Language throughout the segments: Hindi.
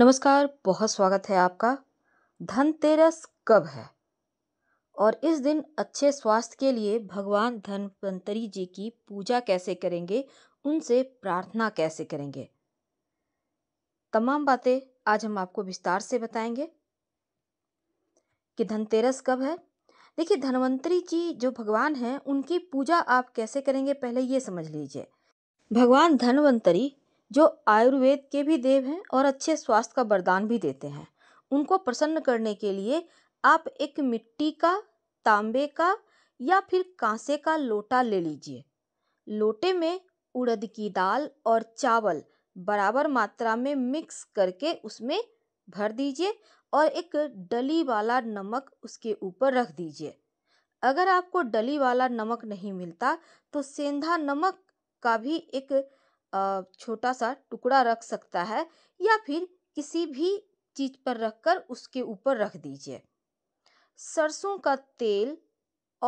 नमस्कार बहुत स्वागत है आपका धनतेरस कब है और इस दिन अच्छे स्वास्थ्य के लिए भगवान धनवंतरी जी की पूजा कैसे करेंगे उनसे प्रार्थना कैसे करेंगे तमाम बातें आज हम आपको विस्तार से बताएंगे कि धनतेरस कब है देखिए धनवंतरी जी जो भगवान हैं उनकी पूजा आप कैसे करेंगे पहले ये समझ लीजिए भगवान धनवंतरी जो आयुर्वेद के भी देव हैं और अच्छे स्वास्थ्य का वरदान भी देते हैं उनको प्रसन्न करने के लिए आप एक मिट्टी का तांबे का या फिर कांसे का लोटा ले लीजिए लोटे में उड़द की दाल और चावल बराबर मात्रा में मिक्स करके उसमें भर दीजिए और एक डली वाला नमक उसके ऊपर रख दीजिए अगर आपको डली वाला नमक नहीं मिलता तो सेंधा नमक का भी एक छोटा सा टुकड़ा रख सकता है या फिर किसी भी चीज़ पर रखकर उसके ऊपर रख दीजिए सरसों का तेल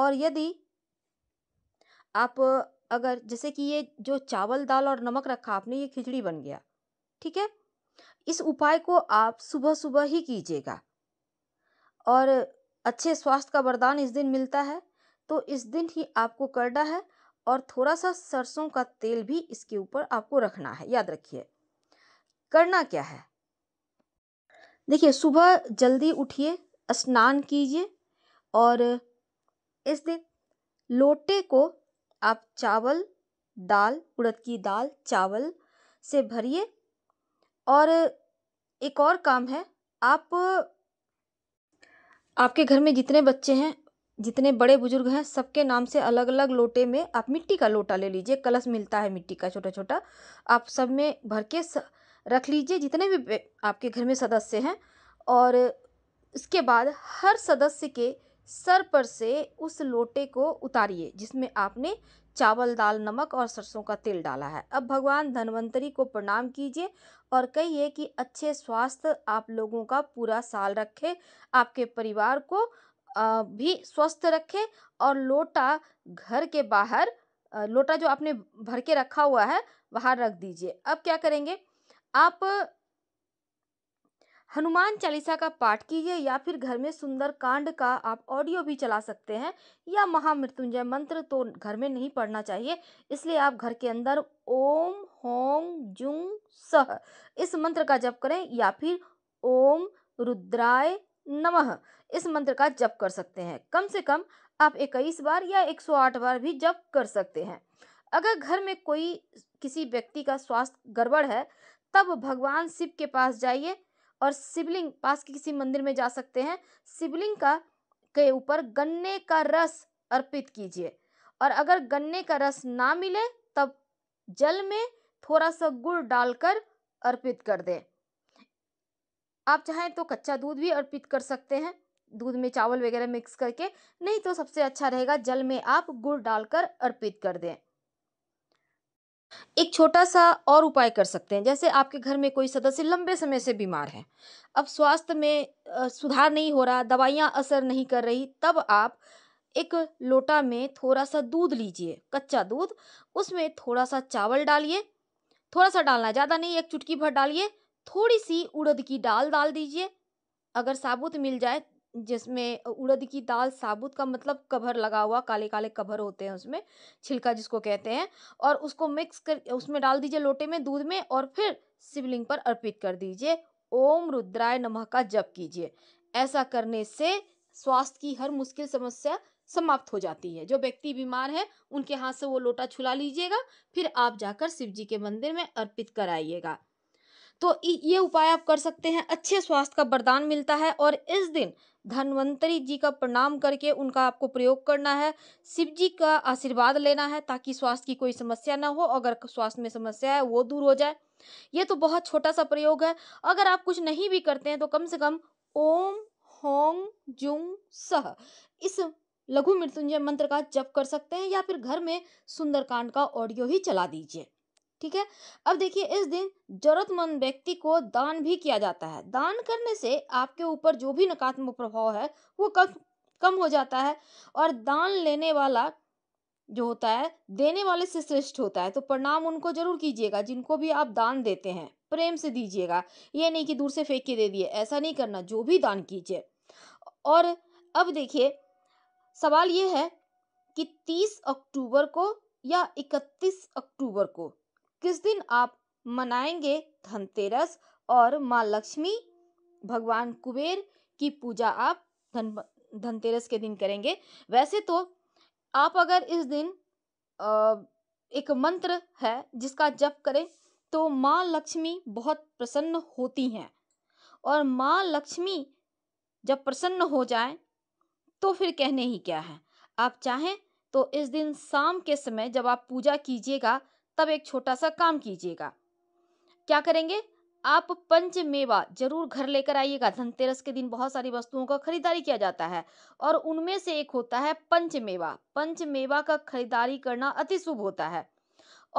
और यदि आप अगर जैसे कि ये जो चावल दाल और नमक रखा आपने ये खिचड़ी बन गया ठीक है इस उपाय को आप सुबह सुबह ही कीजिएगा और अच्छे स्वास्थ्य का वरदान इस दिन मिलता है तो इस दिन ही आपको करना है और थोड़ा सा सरसों का तेल भी इसके ऊपर आपको रखना है याद रखिए करना क्या है देखिए सुबह जल्दी उठिए स्नान कीजिए और इस दिन लोटे को आप चावल दाल उड़द की दाल चावल से भरिए और एक और काम है आप आपके घर में जितने बच्चे हैं जितने बड़े बुजुर्ग हैं सबके नाम से अलग अलग लोटे में आप मिट्टी का लोटा ले लीजिए कलश मिलता है मिट्टी का छोटा छोटा आप सब में भर के रख लीजिए जितने भी आपके घर में सदस्य हैं और इसके बाद हर सदस्य के सर पर से उस लोटे को उतारिए जिसमें आपने चावल दाल नमक और सरसों का तेल डाला है अब भगवान धनवंतरी को प्रणाम कीजिए और कहिए कि अच्छे स्वास्थ्य आप लोगों का पूरा साल रखे आपके परिवार को भी स्वस्थ रखें और लोटा घर के बाहर लोटा जो आपने भर के रखा हुआ है बाहर रख दीजिए अब क्या करेंगे आप हनुमान चालीसा का पाठ कीजिए या फिर घर में सुंदर कांड का आप ऑडियो भी चला सकते हैं या महामृत्युंजय मंत्र तो घर में नहीं पढ़ना चाहिए इसलिए आप घर के अंदर ओम होम जुंग सह इस मंत्र का जप करें या फिर ओम रुद्राय नमः इस मंत्र का जप कर सकते हैं कम से कम आप इक्कीस बार या 108 बार भी जप कर सकते हैं अगर घर में कोई किसी व्यक्ति का स्वास्थ्य गड़बड़ है तब भगवान शिव के पास जाइए और शिवलिंग पास के किसी मंदिर में जा सकते हैं शिवलिंग का के ऊपर गन्ने का रस अर्पित कीजिए और अगर गन्ने का रस ना मिले तब जल में थोड़ा सा गुड़ डालकर अर्पित कर दें आप चाहें तो कच्चा दूध भी अर्पित कर सकते हैं दूध में चावल वगैरह मिक्स करके नहीं तो सबसे अच्छा रहेगा जल में आप गुड़ डालकर अर्पित कर दें एक छोटा सा और उपाय कर सकते हैं जैसे आपके घर में कोई सदस्य लंबे समय से बीमार है अब स्वास्थ्य में सुधार नहीं हो रहा दवाइयाँ असर नहीं कर रही तब आप एक लोटा में थोड़ा सा दूध लीजिए कच्चा दूध उसमें थोड़ा सा चावल डालिए थोड़ा सा डालना ज़्यादा नहीं एक चुटकी भर डालिए थोड़ी सी उड़द की दाल डाल दीजिए अगर साबुत मिल जाए जिसमें उड़द की दाल साबुत का मतलब कभर लगा हुआ काले काले कभर होते हैं उसमें छिलका जिसको कहते हैं और उसको मिक्स कर उसमें डाल दीजिए लोटे में दूध में और फिर शिवलिंग पर अर्पित कर दीजिए ओम रुद्राय नमः का जप कीजिए ऐसा करने से स्वास्थ्य की हर मुश्किल समस्या समाप्त हो जाती है जो व्यक्ति बीमार है उनके हाथ से वो लोटा छुला लीजिएगा फिर आप जाकर शिव जी के मंदिर में अर्पित कराइएगा तो ये उपाय आप कर सकते हैं अच्छे स्वास्थ्य का वरदान मिलता है और इस दिन धन्वंतरी जी का प्रणाम करके उनका आपको प्रयोग करना है शिव जी का आशीर्वाद लेना है ताकि स्वास्थ्य की कोई समस्या ना हो अगर स्वास्थ्य में समस्या है वो दूर हो जाए ये तो बहुत छोटा सा प्रयोग है अगर आप कुछ नहीं भी करते हैं तो कम से कम ओम होंग जुंग सह इस लघु मृत्युंजय मंत्र का जप कर सकते हैं या फिर घर में सुंदरकांड का ऑडियो ही चला दीजिए ठीक है अब देखिए इस दिन जरूरतमंद व्यक्ति को दान भी किया जाता है दान करने से आपके ऊपर जो भी नकारात्मक प्रभाव है वो कम कम हो जाता है और दान लेने वाला जो होता है देने वाले से श्रेष्ठ होता है तो प्रणाम उनको जरूर कीजिएगा जिनको भी आप दान देते हैं प्रेम से दीजिएगा ये नहीं कि दूर से फेंक के दे दिए ऐसा नहीं करना जो भी दान कीजिए और अब देखिए सवाल ये है कि 30 अक्टूबर को या 31 अक्टूबर को किस दिन आप मनाएंगे धनतेरस और माँ लक्ष्मी भगवान कुबेर की पूजा आप धन धनतेरस के दिन करेंगे वैसे तो आप अगर इस दिन एक मंत्र है जिसका जप करें तो माँ लक्ष्मी बहुत प्रसन्न होती हैं और माँ लक्ष्मी जब प्रसन्न हो जाए तो फिर कहने ही क्या है आप चाहें तो इस दिन शाम के समय जब आप पूजा कीजिएगा तब एक छोटा सा काम कीजिएगा क्या करेंगे आप पंचमेवा जरूर घर लेकर आइएगा धनतेरस के दिन बहुत सारी वस्तुओं का खरीदारी किया जाता है और उनमें से एक होता है पंचमेवा पंचमेवा का खरीदारी करना अति शुभ होता है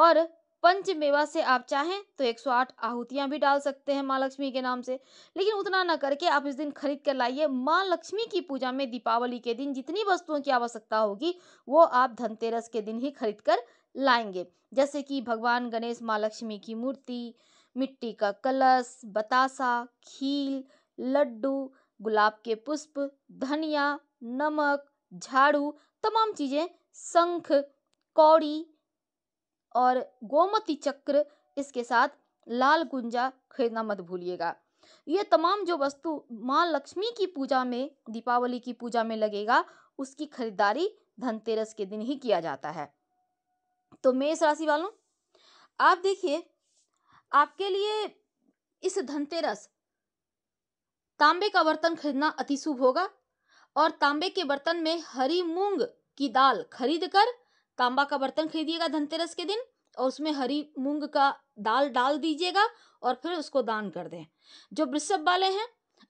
और पंचमेवा से आप चाहें तो 108 आहुतियां भी डाल सकते हैं माँ लक्ष्मी के नाम से लेकिन उतना ना करके आप इस दिन खरीद कर लाइए माँ लक्ष्मी की पूजा में दीपावली के दिन जितनी वस्तुओं की आवश्यकता होगी वो आप धनतेरस के दिन ही खरीद कर लाएंगे जैसे कि भगवान गणेश माँ लक्ष्मी की मूर्ति मिट्टी का कलश बतासा खील लड्डू गुलाब के पुष्प धनिया नमक झाड़ू तमाम चीज़ें शंख कौड़ी और गोमती चक्र इसके साथ लाल गुंजा खरीदना मत भूलिएगा ये तमाम जो वस्तु माँ लक्ष्मी की पूजा में दीपावली की पूजा में लगेगा उसकी खरीदारी धनतेरस के दिन ही किया जाता है तो मेष राशि वालों आप देखिए आपके लिए इस धनतेरस तांबे का बर्तन खरीदना अति शुभ होगा और तांबे के बर्तन में हरी मूंग की दाल खरीद कर तांबा का बर्तन खरीदिएगा धनतेरस के दिन और उसमें हरी मूंग का दाल डाल दीजिएगा और फिर उसको दान कर दें जो वृषभ वाले हैं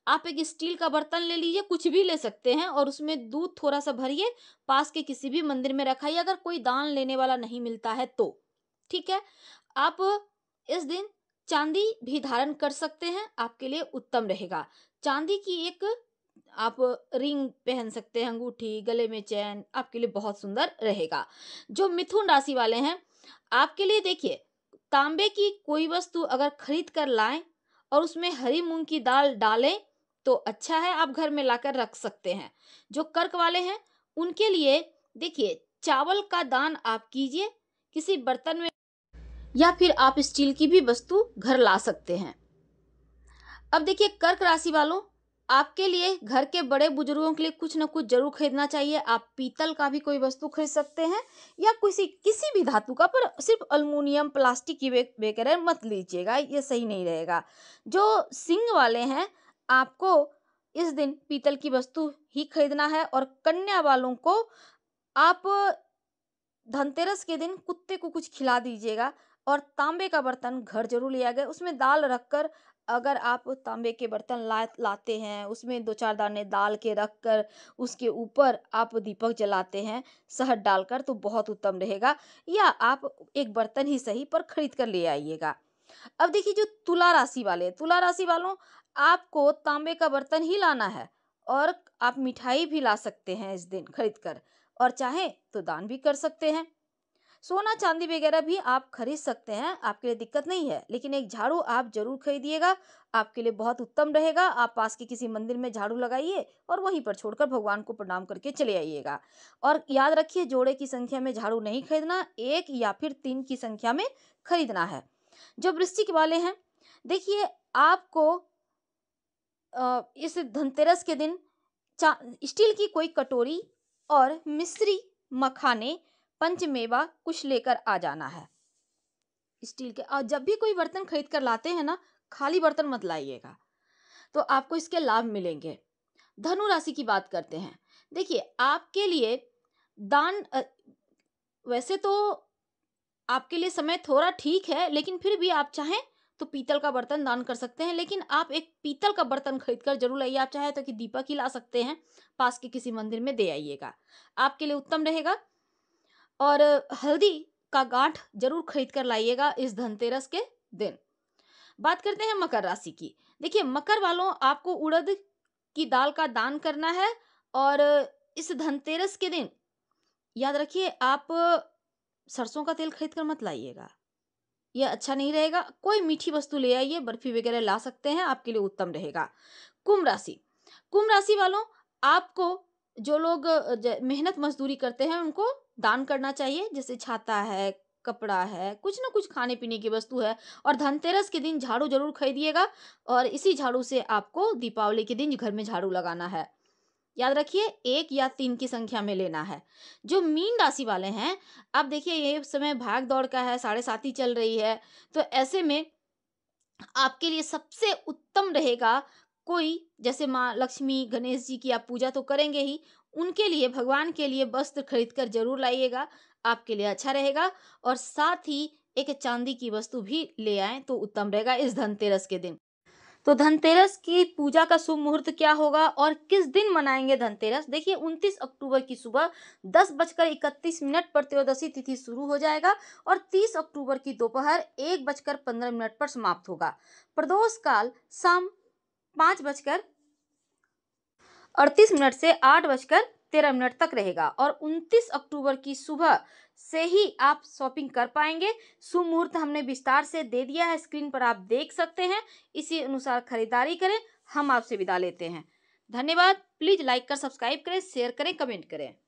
आप एक स्टील का बर्तन ले लीजिए कुछ भी ले सकते हैं और उसमें दूध थोड़ा सा भरिए पास के किसी भी मंदिर में रखाइए अगर कोई दान लेने वाला नहीं मिलता है तो ठीक है आप इस दिन चांदी भी धारण कर सकते हैं आपके लिए उत्तम रहेगा चांदी की एक आप रिंग पहन सकते हैं अंगूठी गले में चैन आपके लिए बहुत सुंदर रहेगा जो मिथुन राशि वाले हैं आपके लिए देखिए तांबे की कोई वस्तु अगर खरीद कर लाएं और उसमें हरी मूंग की दाल डालें तो अच्छा है आप घर में लाकर रख सकते हैं जो कर्क वाले हैं उनके लिए देखिए चावल का दान आप कीजिए किसी बर्तन में या फिर आप स्टील की भी वस्तु घर ला सकते हैं अब देखिए कर्क राशि वालों आपके लिए घर के बड़े बुजुर्गों के लिए कुछ ना कुछ जरूर खरीदना चाहिए आप पीतल का भी कोई वस्तु खरीद सकते हैं या किसी किसी भी धातु का पर सिर्फ अल्मोनियम प्लास्टिक की वगैरह मत लीजिएगा ये सही नहीं रहेगा जो सिंग वाले हैं आपको इस दिन पीतल की वस्तु ही खरीदना है और कन्या वालों को आप धनतेरस के दिन कुत्ते को कुछ खिला दीजिएगा और तांबे का बर्तन घर जरूर लिया गया उसमें दाल रख कर अगर आप तांबे के बर्तन ला लाते हैं उसमें दो चार दाने दाल के रख कर उसके ऊपर आप दीपक जलाते हैं शहद डालकर तो बहुत उत्तम रहेगा या आप एक बर्तन ही सही पर खरीद कर ले आइएगा अब देखिए जो तुला राशि वाले तुला राशि वालों आपको तांबे का बर्तन ही लाना है और आप मिठाई भी ला सकते हैं इस दिन खरीद कर और चाहे तो दान भी कर सकते हैं सोना चांदी वगैरह भी आप खरीद सकते हैं आपके लिए दिक्कत नहीं है लेकिन एक झाड़ू आप जरूर खरीदिएगा आपके लिए बहुत उत्तम रहेगा आप पास के किसी मंदिर में झाड़ू लगाइए और वहीं पर छोड़कर भगवान को प्रणाम करके चले आइएगा और याद रखिए जोड़े की संख्या में झाड़ू नहीं खरीदना एक या फिर तीन की संख्या में खरीदना है जो वृश्चिक वाले हैं देखिए आपको इस धनतेरस के दिन स्टील की कोई कटोरी और मिश्री मखाने पंचमेवा कुछ लेकर आ जाना है स्टील के और जब भी कोई बर्तन खरीद कर लाते हैं ना खाली बर्तन मत लाइएगा तो आपको इसके लाभ मिलेंगे धनु राशि की बात करते हैं देखिए आपके लिए दान वैसे तो आपके लिए समय थोड़ा ठीक है लेकिन फिर भी आप चाहें तो पीतल का बर्तन दान कर सकते हैं लेकिन आप एक पीतल का बर्तन खरीद कर जरूर लाइए आप चाहे तो कि दीपक ही ला सकते हैं पास के किसी मंदिर में दे आइएगा आपके लिए उत्तम रहेगा और हल्दी का गांठ जरूर खरीद कर लाइएगा इस धनतेरस के दिन बात करते हैं मकर राशि की देखिए मकर वालों आपको उड़द की दाल का दान करना है और इस धनतेरस के दिन याद रखिए आप सरसों का तेल खरीद कर मत लाइएगा यह अच्छा नहीं रहेगा कोई मीठी वस्तु ले आइए बर्फी वगैरह ला सकते हैं आपके लिए उत्तम रहेगा कुंभ राशि कुंभ राशि वालों आपको जो लोग मेहनत मजदूरी करते हैं उनको दान करना चाहिए जैसे छाता है कपड़ा है कुछ ना कुछ खाने पीने की वस्तु है और धनतेरस के दिन झाड़ू जरूर खरीदिएगा और इसी झाड़ू से आपको दीपावली के दिन घर में झाड़ू लगाना है याद रखिए एक या तीन की संख्या में लेना है जो मीन राशि वाले हैं अब देखिए ये समय भाग दौड़ का है साढ़े सात ही चल रही है तो ऐसे में आपके लिए सबसे उत्तम रहेगा कोई जैसे माँ लक्ष्मी गणेश जी की आप पूजा तो करेंगे ही उनके लिए भगवान के लिए वस्त्र खरीद कर जरूर लाइएगा आपके लिए अच्छा रहेगा और साथ ही एक चांदी की वस्तु भी ले आए तो उत्तम रहेगा इस धनतेरस के दिन तो धनतेरस की पूजा का शुभ मुहूर्त क्या होगा और किस दिन मनाएंगे धनतेरस देखिए 29 अक्टूबर की सुबह दस बजकर इकतीस मिनट पर त्रयोदशी तिथि शुरू हो जाएगा और 30 अक्टूबर की दोपहर एक बजकर पंद्रह मिनट पर समाप्त होगा प्रदोष काल शाम पाँच बजकर अड़तीस मिनट से आठ बजकर तेरह मिनट तक रहेगा और 29 अक्टूबर की सुबह से ही आप शॉपिंग कर पाएंगे शुभ मुहूर्त हमने विस्तार से दे दिया है स्क्रीन पर आप देख सकते हैं इसी अनुसार खरीदारी करें हम आपसे विदा लेते हैं धन्यवाद प्लीज़ लाइक कर सब्सक्राइब करें शेयर करें कमेंट करें